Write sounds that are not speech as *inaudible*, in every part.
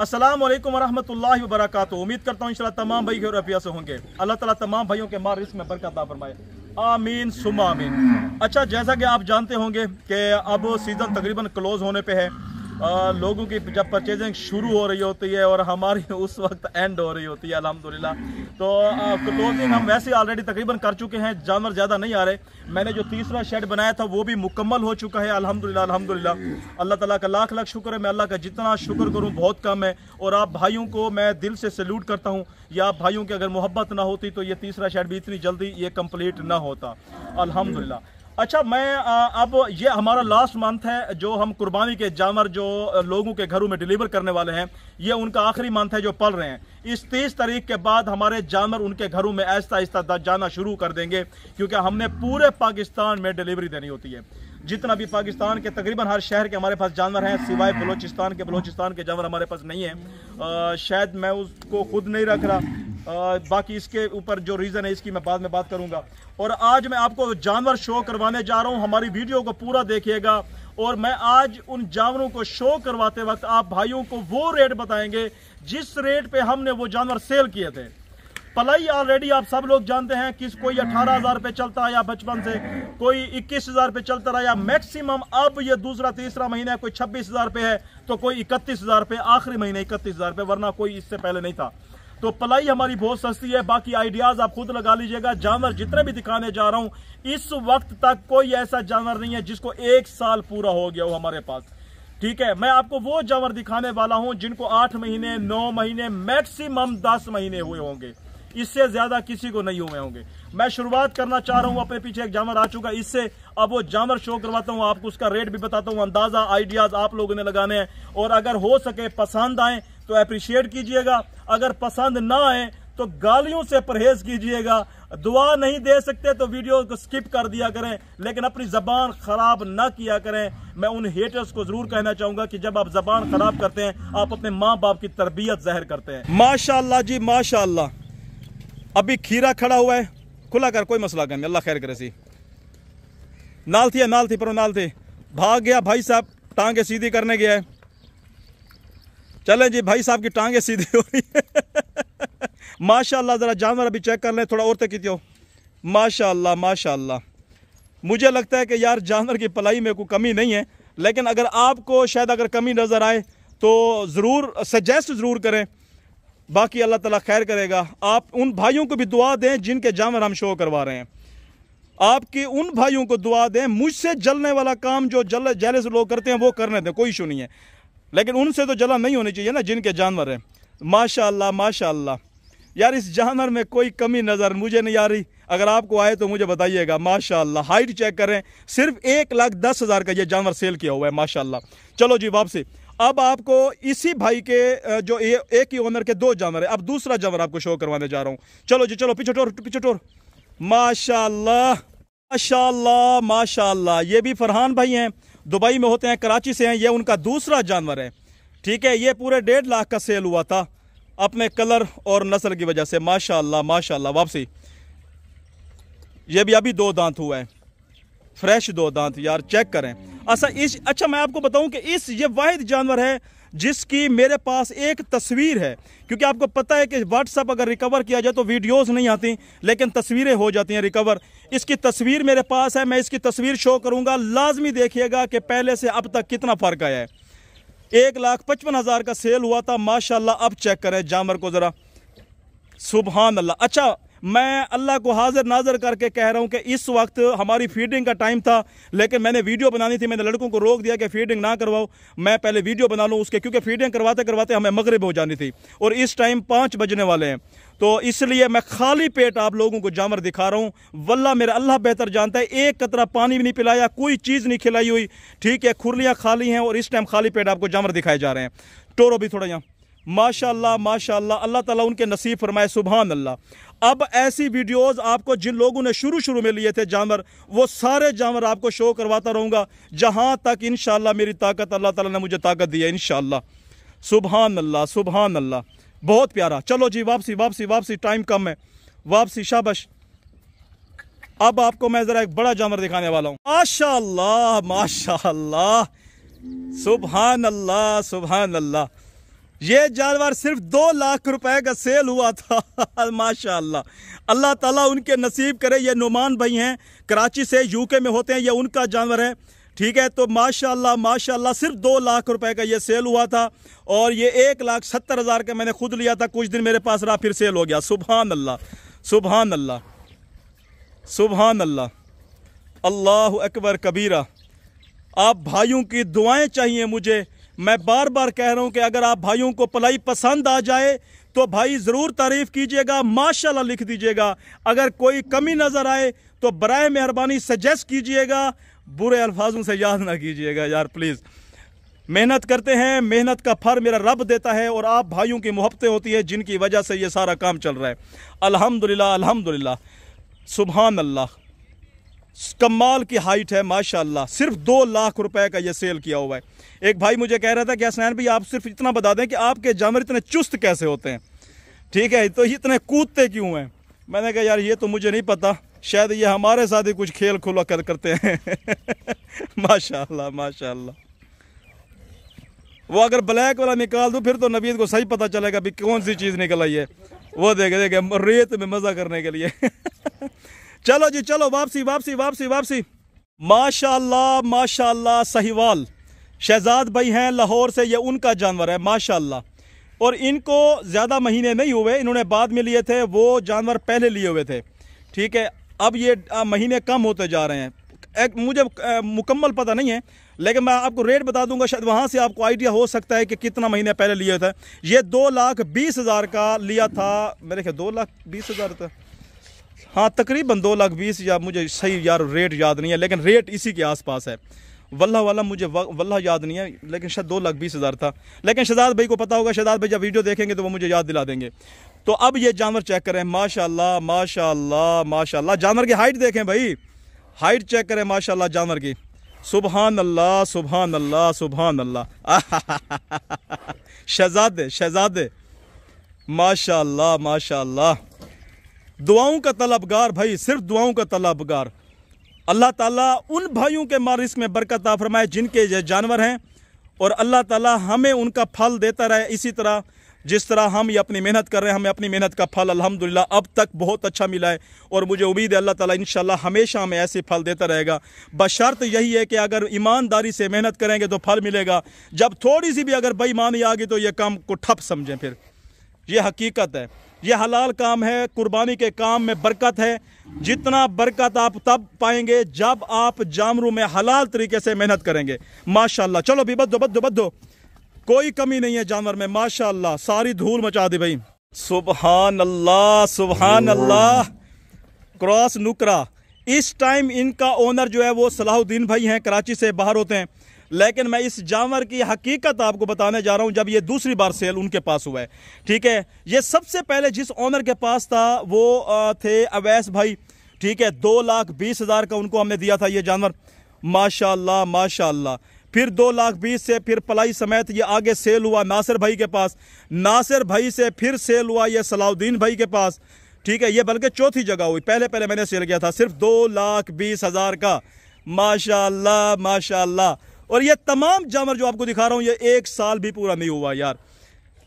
असलम वरहमल वरक उम्मीद करता हूँ इंशाल्लाह तमाम भाई और रफिया से होंगे अल्लाह ताला तमाम भाइयों के मार में बरकत फरमाए आमीन सुम आमीन अच्छा जैसा कि आप जानते होंगे कि अब सीज़न तकरीबन क्लोज होने पे है आ, लोगों की जब परचेजिंग शुरू हो रही होती है और हमारी *laughs* उस वक्त एंड हो रही होती है अलहमदिल्ला तो क्लोजिंग हम वैसे ऑलरेडी तकरीबन कर चुके हैं जानवर ज़्यादा नहीं आ रहे मैंने जो तीसरा शेड बनाया था वो भी मुकम्मल हो चुका है अलहमदिल्ला अलहमदिल्ला अल्लाह तला का लाख लाख शुक्र है मैं अल्लाह का जितना शुक्र करूँ बहुत कम है और आप भाइयों को मैं दिल से सल्यूट करता हूँ या आप भाइयों की अगर मोहब्बत ना होती तो ये तीसरा शेड भी इतनी जल्दी ये कम्प्लीट ना होता अलहमदिल्ला अच्छा मैं अब ये हमारा लास्ट मंथ है जो हम कुर्बानी के जानवर जो लोगों के घरों में डिलीवर करने वाले हैं ये उनका आखिरी मंथ है जो पल रहे हैं इस तीस तारीख के बाद हमारे जानवर उनके घरों में आहिस्ता आहिस्ता जाना शुरू कर देंगे क्योंकि हमने पूरे पाकिस्तान में डिलीवरी देनी होती है जितना भी पाकिस्तान के तकरीबन हर शहर के हमारे पास जानवर हैं सिवाय बलोचिस्तान के बलोचिस्तान के जानवर हमारे पास नहीं है आ, शायद मैं उसको खुद नहीं रख रहा बाकी इसके ऊपर जो रीज़न है इसकी मैं बाद में बात करूँगा और आज मैं आपको जानवर शो करवाने जा रहा हूँ हमारी वीडियो को पूरा देखिएगा और मैं आज उन जानवरों को शो करवाते वक्त आप भाइयों को वो रेट बताएंगे जिस रेट पे हमने वो जानवर सेल किए थे पलाई ऑलरेडी आप सब लोग जानते हैं कि कोई अठारह हजार रुपये चलता आया बचपन से कोई इक्कीस हजार रुपये चलता या मैक्सिमम अब ये दूसरा तीसरा महीना है कोई छब्बीस हजार रुपये है तो कोई इकतीस हजार रुपये आखिरी महीने इकतीस हजार रुपये वरना कोई इससे पहले नहीं था तो पलाई हमारी बहुत सस्ती है बाकी आइडियाज आप खुद लगा लीजिएगा जानवर जितने भी दिखाने जा रहा हूं इस वक्त तक कोई ऐसा जानवर नहीं है जिसको एक साल पूरा हो गया हो हमारे पास ठीक है मैं आपको वो जानवर दिखाने वाला हूं जिनको आठ महीने नौ महीने मैक्सिमम दस महीने हुए होंगे इससे ज्यादा किसी को नहीं हुए होंगे मैं शुरुआत करना चाह रहा हूं अपने पीछे एक जानवर आ चुका इससे अब वो जानवर शो करवाता हूं आपको उसका रेट भी बताता हूं अंदाजा आइडियाज आप लोगों ने लगाने हैं और अगर हो सके पसंद आए तो अप्रिशिएट कीजिएगा अगर पसंद ना आए तो गालियों से परहेज कीजिएगा दुआ नहीं दे सकते तो वीडियो को स्किप कर दिया करें लेकिन अपनी ज़बान ख़राब ना किया करें मैं उन हेटर्स को ज़रूर कहना चाहूंगा कि जब आप ज़बान ख़राब करते हैं आप अपने माँ बाप की तरबियत जहर करते हैं माशाला जी माशाला अभी खीरा खड़ा हुआ है खुला कर कोई मसला करें अल्लाह खैर करे सी नाल थी नाल थी पर नाल थी भाग गया भाई साहब टांगे सीधी करने गया है चलें जी भाई साहब की टांगे सीधी हो रही है माशाल्लाह ज़रा जानवर अभी चेक कर लें थोड़ा और तक की क्यों माशाल्लाह माशाल्लाह मुझे लगता है कि यार जानवर की पलाई में कोई कमी नहीं है लेकिन अगर आपको शायद अगर कमी नज़र आए तो ज़रूर सजेस्ट ज़रूर करें बाकी अल्लाह ताला खैर करेगा आप उन भाइयों को भी दुआ दें जिनके जानवर हम शो करवा रहे हैं आपके उन भाइयों को दुआ दें मुझसे जलने वाला काम जो जल से लोग करते हैं वो करने दें कोई इशू नहीं है लेकिन उनसे तो जला नहीं होनी चाहिए ना जिनके जानवर हैं माशा माशा यार इस जानवर में कोई कमी नज़र मुझे नहीं आ रही अगर आपको आए तो मुझे बताइएगा माशाल्लाह हाइट चेक करें सिर्फ एक लाख दस हज़ार का ये जानवर सेल किया हुआ है माशा चलो जी वापसी अब आपको इसी भाई के जो ए, एक ही ओनर के दो जानवर है अब दूसरा जानवर आपको शो करवाने जा रहा हूँ चलो जी चलो पीछे टोर पीछे टोर माशा माशा माशा ये भी फरहान भाई हैं दुबई में होते हैं कराची से हैं ये उनका दूसरा जानवर है ठीक है ये पूरे डेढ़ लाख का सेल हुआ था अपने कलर और नस्ल की वजह से माशाल्लाह माशाल्लाह वापसी ये भी अभी दो दांत हुआ है फ्रेश दो दांत यार चेक करें अच्छा इस अच्छा मैं आपको बताऊं कि इस ये वाहिद जानवर है जिसकी मेरे पास एक तस्वीर है क्योंकि आपको पता है कि व्हाट्सअप अगर रिकवर किया जाए तो वीडियोस नहीं आती लेकिन तस्वीरें हो जाती हैं रिकवर इसकी तस्वीर मेरे पास है मैं इसकी तस्वीर शो करूंगा लाजमी देखिएगा कि पहले से अब तक कितना फ़र्क आया है एक लाख पचपन हज़ार का सेल हुआ था माशाल्लाह अब चेक करें जामर को ज़रा सुबहान अल्लाह अच्छा मैं अल्लाह को हाजिर नाजर करके कह रहा हूँ कि इस वक्त हमारी फीडिंग का टाइम था लेकिन मैंने वीडियो बनानी थी मैंने लड़कों को रोक दिया कि फीडिंग ना करवाओ मैं पहले वीडियो बना लूँ उसके क्योंकि फीडिंग करवाते करवाते हमें मगरब हो जानी थी और इस टाइम पाँच बजने वाले हैं तो इसलिए मैं खाली पेट आप लोगों को जामर दिखा रहा हूँ वल्ला मेरा अल्लाह बेहतर जानता है एक कतरा पानी भी नहीं पिलाया कोई चीज़ नहीं खिलाई हुई ठीक है खुरलियाँ खाली हैं और इस टाइम खाली पेट आपको जामर दिखाए जा रहे हैं टोरो भी थोड़ा यहाँ माशाल्लाह माशाल्लाह अल्लाह ताला उनके नसीब फरमाए सुबहान अल्लाह अब ऐसी वीडियोस आपको जिन लोगों ने शुरू शुरू में लिए थे जानवर वो सारे जानवर आपको शो करवाता रहूँगा जहाँ तक इन मेरी ताकत अल्लाह तला ने मुझे ताकत दी है इन सुबहान अल्लाह सुबहान अल्लाह बहुत प्यारा चलो जी वापसी वापसी वापसी टाइम कम है वापसी शाबश अब आपको मैं ज़रा एक बड़ा जानवर दिखाने वाला हूँ माशा माशा सुबहान अल्लाह सुबहान अल्लाह ये जानवर सिर्फ दो लाख रुपए का सेल हुआ था *laughs* माशाल्लाह अल्लाह ताला उनके नसीब करे ये नुमान भाई हैं कराची से यूके में होते हैं ये उनका जानवर है ठीक है तो माशाल्लाह माशाल्लाह सिर्फ दो लाख रुपए का ये सेल हुआ था और ये एक लाख सत्तर हज़ार का मैंने खुद लिया था कुछ दिन मेरे पास रहा फिर सेल हो गया सुबहान अल्लाह सुबहान अल्लाह सुबहान अल्लाह अल्लाह अकबर कबीरा आप भाइयों की दुआएँ चाहिए मुझे मैं बार बार कह रहा हूँ कि अगर आप भाइयों को पलाई पसंद आ जाए तो भाई ज़रूर तारीफ़ कीजिएगा माशाल्लाह लिख दीजिएगा अगर कोई कमी नज़र आए तो बर मेहरबानी सजेस्ट कीजिएगा बुरे अल्फाजों से याद ना कीजिएगा यार प्लीज़ मेहनत करते हैं मेहनत का फर मेरा रब देता है और आप भाइयों की मोहब्बतें होती है जिनकी वजह से ये सारा काम चल रहा है अल्हम्दुलिल्लाह अल्हम्दुलिल्लाह सुबहान अल्लाह कमाल की हाइट है माशाल्लाह सिर्फ दो लाख रुपए का ये सेल किया हुआ है एक भाई मुझे कह रहा था कि हसनैन भाई आप सिर्फ इतना बता दें कि आपके जानवर इतने चुस्त कैसे होते हैं ठीक है तो इतने कूदते क्यों हैं मैंने कहा यार ये तो मुझे नहीं पता शायद ये हमारे साथ ही कुछ खेल खुला कर करते हैं *laughs* माशाला माशा वो अगर ब्लैक वाला निकाल दो फिर तो नबीद को सही पता चलेगा भी कौन सी चीज़ निकल आई है वो देखे देखे रेत में मज़ा करने के लिए *laughs* चलो जी चलो वापसी वापसी वापसी वापसी माशाल्लाह माशाल्लाह सहीवाल शहजाद भाई हैं लाहौर से ये उनका जानवर है माशाल्लाह और इनको ज़्यादा महीने नहीं हुए इन्होंने बाद में लिए थे वो जानवर पहले लिए हुए थे ठीक है अब ये महीने कम होते जा रहे हैं एक मुझे मुकम्मल पता नहीं है लेकिन मैं आपको रेट बता दूंगा शायद वहाँ से आपको आइडिया हो सकता है कि कितना महीने पहले लिए थे ये दो लाख बीस हज़ार का लिया था मेरे ख्याल दो लाख बीस हज़ार था हाँ तकरीबन दो लाख बीस या मुझे सही यार रेट याद नहीं है लेकिन रेट इसी के आसपास है वल्ला वाला मुझे वल्ला याद नहीं है लेकिन शायद दो लाख बीस हज़ार था लेकिन शहजाद भाई को पता होगा शहजाद भाई जब वीडियो देखेंगे तो वो मुझे याद दिला देंगे तो अब ये जानवर चेक करें माशाल्लाह माशाल्लाह माशाल्लाह जानवर की हाइट देखें भाई हाइट चेक करें माशाल्लाह जानवर की सुबहान अल्लाह सुबहान अल्लाह सुबहान अल्लाह शहजादे *laughs* शहजादे माशा माशा दुआओं का तलबगार भाई सिर्फ दुआओं का तलबगार अल्लाह ताला उन भाइयों के मारिस्क में बरकत आफरमाए जिनके जानवर हैं और अल्लाह ताला हमें उनका फल देता रहे इसी तरह जिस तरह हम ये अपनी मेहनत कर रहे हैं हमें अपनी मेहनत का फल अल्हम्दुलिल्लाह अब तक बहुत अच्छा मिला है और मुझे उम्मीद है अल्लाह ताला इंशाल्लाह हमेशा हमें ऐसे फल देता रहेगा बशर्त यही है कि अगर ईमानदारी से मेहनत करेंगे तो फल मिलेगा जब थोड़ी सी भी अगर बेईमानी आ गई तो ये काम को ठप समझें फिर ये हकीकत है ये हलाल काम है कुर्बानी के काम में बरकत है जितना बरकत आप तब पाएंगे जब आप जामरू में हलाल तरीके से मेहनत करेंगे माशाल्लाह चलो भी बद्दो बद्दो बद्दो कोई कमी नहीं है जानवर में माशाल्लाह सारी धूल मचा दी भाई सुबहान अल्लाह सुबहान अल्लाह क्रॉस नुकरा इस टाइम इनका ओनर जो है वो सलाहुद्दीन भाई हैं कराची से बाहर होते हैं लेकिन मैं इस जानवर की हकीकत आपको बताने जा रहा हूं जब ये दूसरी बार सेल उनके पास हुआ है ठीक है ये सबसे पहले जिस ऑनर के पास था वो थे अवैस भाई ठीक है दो लाख बीस हज़ार का उनको हमने दिया था ये जानवर माशाल्लाह माशाल्लाह फिर दो लाख बीस से फिर पलाई समेत ये आगे सेल हुआ नासिर भाई के पास नासिर भाई से फिर सेल हुआ ये सलाउद्दीन भाई के पास ठीक है ये बल्कि चौथी जगह हुई पहले पहले मैंने सेल किया था सिर्फ दो लाख बीस हज़ार का माशाल्लाह माशाल्लाह और ये तमाम जानवर जो आपको दिखा रहा हूँ ये एक साल भी पूरा नहीं हुआ यार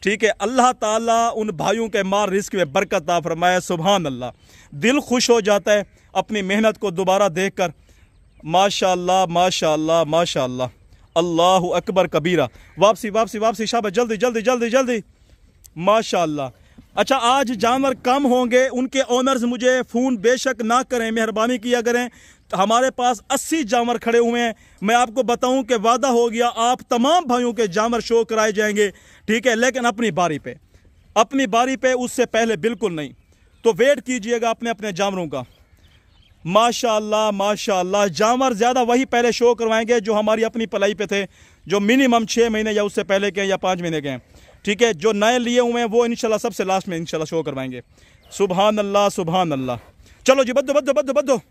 ठीक है अल्लाह ताला उन भाइयों के मार रिस्क में बरकत आ फरमाया सुबह अल्लाह दिल खुश हो जाता है अपनी मेहनत को दोबारा देख कर माशा माशा माशा अल्लाह अकबर कबीरा वापसी वापसी वापसी शाह जल्दी जल्दी जल्दी जल्दी माशा अच्छा आज जानवर कम होंगे उनके ओनर्स मुझे फ़ोन बेशक ना करें मेहरबानी किया करें हमारे पास 80 जामर खड़े हुए हैं मैं आपको बताऊं कि वादा हो गया आप तमाम भाइयों के जामर शो कराए जाएंगे ठीक है लेकिन अपनी बारी पे अपनी बारी पे उससे पहले बिल्कुल नहीं तो वेट कीजिएगा अपने अपने जामरों का माशाला माशाला जामर ज़्यादा वही पहले शो करवाएंगे जो हमारी अपनी पलाई पे थे जो मिनिमम छः महीने या उससे पहले के या पाँच महीने के हैं ठीक है जो नए लिए हुए हैं वो इनशाला सबसे लास्ट में इनशाला शो करवाएंगे सुबहान अल्लाह सुबहान अल्लाह चलो जी बदो बदो बदो बदो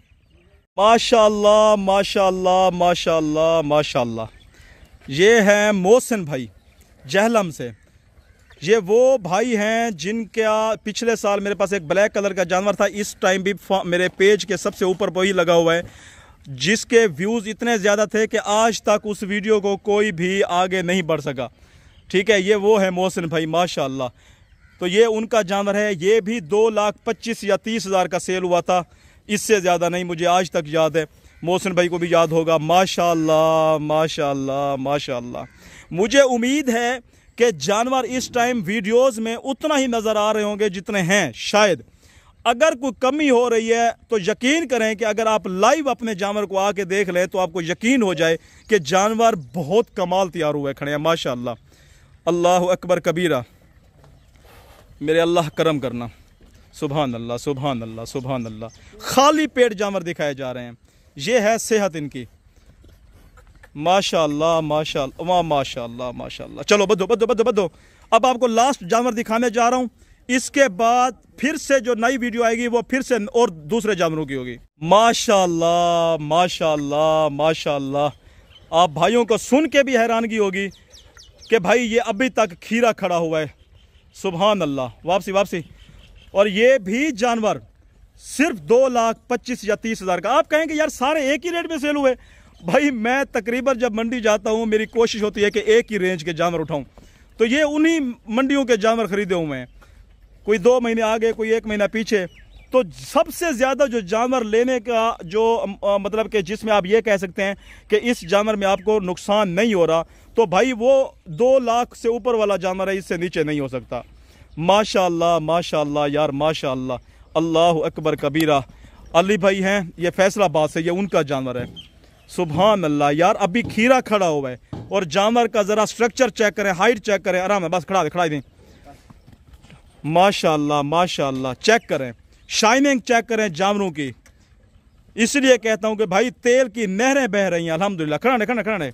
माशाल्लाह माशाल्लाह माशाल्लाह माशाल्लाह ये हैं मोहसिन भाई जहलम से ये वो भाई हैं जिनका पिछले साल मेरे पास एक ब्लैक कलर का जानवर था इस टाइम भी मेरे पेज के सबसे ऊपर वही लगा हुआ है जिसके व्यूज़ इतने ज़्यादा थे कि आज तक उस वीडियो को कोई भी आगे नहीं बढ़ सका ठीक है ये वो है मोहसिन भाई माशाल्लाह तो ये उनका जानवर है ये भी दो लाख पच्चीस या तीस हज़ार का सेल हुआ था इससे ज़्यादा नहीं मुझे आज तक याद है मोहसिन भाई को भी याद होगा माशा माशा माशा मुझे उम्मीद है कि जानवर इस टाइम वीडियोस में उतना ही नज़र आ रहे होंगे जितने हैं शायद अगर कोई कमी हो रही है तो यकीन करें कि अगर आप लाइव अपने जानवर को आके देख लें तो आपको यकीन हो जाए कि जानवर बहुत कमाल तैयार हुए खड़े हैं माशा अल्लाह अकबर कबीरा मेरे अल्लाह करम करना सुबहान अल्लाह सुबहान अल्लाह सुबहान अल्लाह खाली पेट जानवर दिखाए जा रहे हैं ये है सेहत इनकी माशा माशा वाह माशा माशा चलो बदो बदो बदो बदो अब आपको लास्ट जानवर दिखाने जा रहा हूँ इसके बाद फिर से जो नई वीडियो आएगी वो फिर से और दूसरे जानवरों की होगी माशा माशा माशा आप भाइयों को सुन के भी हैरानगी होगी कि भाई ये अभी तक खीरा खड़ा हुआ है सुबहान अल्लाह वापसी वापसी और ये भी जानवर सिर्फ दो लाख पच्चीस या तीस हज़ार का आप कहेंगे यार सारे एक ही रेट में सेल हुए भाई मैं तकरीबन जब मंडी जाता हूँ मेरी कोशिश होती है कि एक ही रेंज के जानवर उठाऊँ तो ये उन्हीं मंडियों के जानवर खरीदे हुए हैं कोई दो महीने आगे कोई एक महीना पीछे तो सबसे ज़्यादा जो जानवर लेने का जो आ, मतलब कि जिसमें आप ये कह सकते हैं कि इस जानवर में आपको नुकसान नहीं हो रहा तो भाई वो दो लाख से ऊपर वाला जानवर है इससे नीचे नहीं हो सकता माशाल्लाह माशा यार माशा अल्लाह अकबर कबीरा अली भाई हैं ये फैसलाबाद से ये उनका जानवर है सुबहान अल्लाह यार अभी खीरा खड़ा हुआ है और जानवर का ज़रा स्ट्रक्चर चेक करें हाइट चेक करें आराम है बस खड़ा दे खड़ा दें माशा माशा चेक करें शाइनिंग चेक करें जानवरों की इसलिए कहता हूँ कि भाई तेल की नहरें बह रही हैं अलहमदिल्ला खड़ा खड़ा खड़ा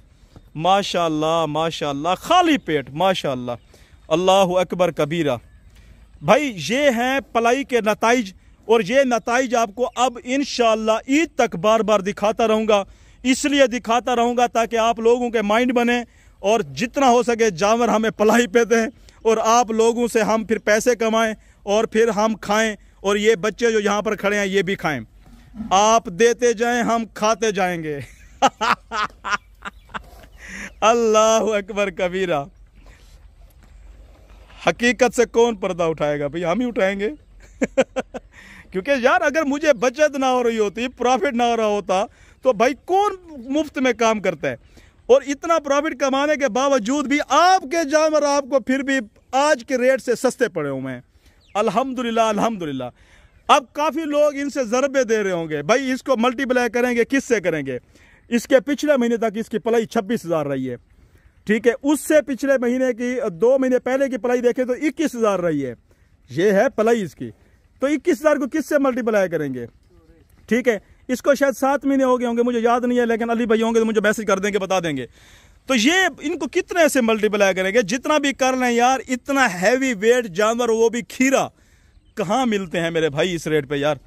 माशाल्लाह माशा खाली पेट माशाल्लाह अल्लाह अकबर कबीरा भाई ये हैं पलाई के नतज और ये नतज आपको अब इन ईद तक बार बार दिखाता रहूँगा इसलिए दिखाता रहूँगा ताकि आप लोगों के माइंड बने और जितना हो सके जानवर हमें पलाई पे दें और आप लोगों से हम फिर पैसे कमाएं और फिर हम खाएं और ये बच्चे जो यहाँ पर खड़े हैं ये भी खाएं आप देते जाएं हम खाते जाएंगे *laughs* अल्लाह अकबर कबीरा हकीकत से कौन पर्दा उठाएगा भाई हम ही उठाएंगे *laughs* क्योंकि यार अगर मुझे बचत ना हो रही होती प्रॉफिट ना हो रहा होता तो भाई कौन मुफ्त में काम करता है और इतना प्रॉफिट कमाने के बावजूद भी आपके जानवर आपको फिर भी आज के रेट से सस्ते पड़े हुए हैं अल्हम्दुलिल्लाह अल्हम्दुलिल्लाह अब काफ़ी लोग इनसे ज़रबे दे रहे होंगे भाई इसको मल्टीप्लाई करेंगे किससे करेंगे इसके पिछले महीने तक इसकी पलाई छब्बीस हज़ार रही है ठीक है उससे पिछले महीने की दो महीने पहले की पलाई देखें तो इक्कीस हज़ार रही है ये है पलाई इसकी तो इक्कीस हज़ार को किससे मल्टीप्लाई करेंगे ठीक है इसको शायद सात महीने हो गए होंगे मुझे याद नहीं है लेकिन अली भाई होंगे तो मुझे मैसेज कर देंगे बता देंगे तो ये इनको कितने से मल्टीप्लाई करेंगे जितना भी कर लें यार इतना हैवी वेट जानवर वो भी खीरा कहाँ मिलते हैं मेरे भाई इस रेट पे यार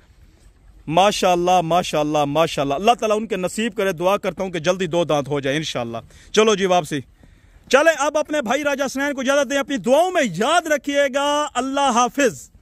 माशाल्लाह माशाल्लाह माशाल्लाह अल्लाह ताला उनके नसीब करे दुआ करता हूँ कि जल्दी दो दांत हो जाए इन चलो जी वापसी चले अब अपने भाई राजा स्नैन को इजाजत दें अपनी दुआओं में याद रखिएगा अल्लाह हाफिज़